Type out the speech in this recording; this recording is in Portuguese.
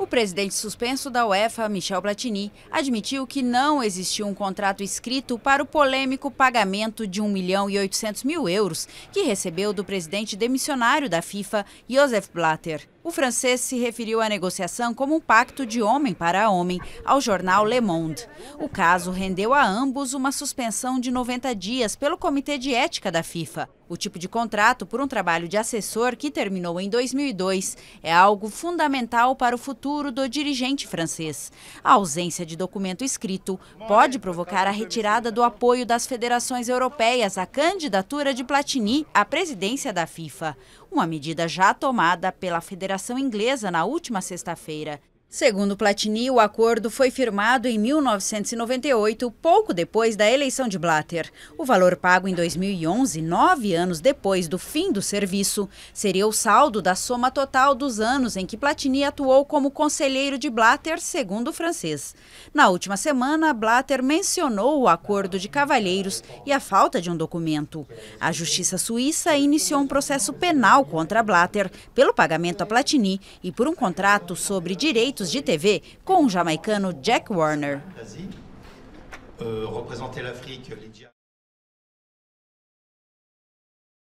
O presidente suspenso da UEFA, Michel Platini, admitiu que não existiu um contrato escrito para o polêmico pagamento de 1 milhão e 800 mil euros que recebeu do presidente demissionário da FIFA, Joseph Blatter. O francês se referiu à negociação como um pacto de homem para homem ao jornal Le Monde. O caso rendeu a ambos uma suspensão de 90 dias pelo Comitê de Ética da FIFA. O tipo de contrato por um trabalho de assessor que terminou em 2002 é algo fundamental para o futuro do dirigente francês. A ausência de documento escrito pode provocar a retirada do apoio das federações europeias à candidatura de Platini à presidência da FIFA, uma medida já tomada pela Federação Inglesa na última sexta-feira. Segundo Platini, o acordo foi firmado em 1998, pouco depois da eleição de Blatter. O valor pago em 2011, nove anos depois do fim do serviço, seria o saldo da soma total dos anos em que Platini atuou como conselheiro de Blatter, segundo o francês. Na última semana, Blatter mencionou o acordo de cavalheiros e a falta de um documento. A justiça suíça iniciou um processo penal contra Blatter pelo pagamento a Platini e por um contrato sobre direitos projetos de TV com o jamaicano Jack Warner. Eh,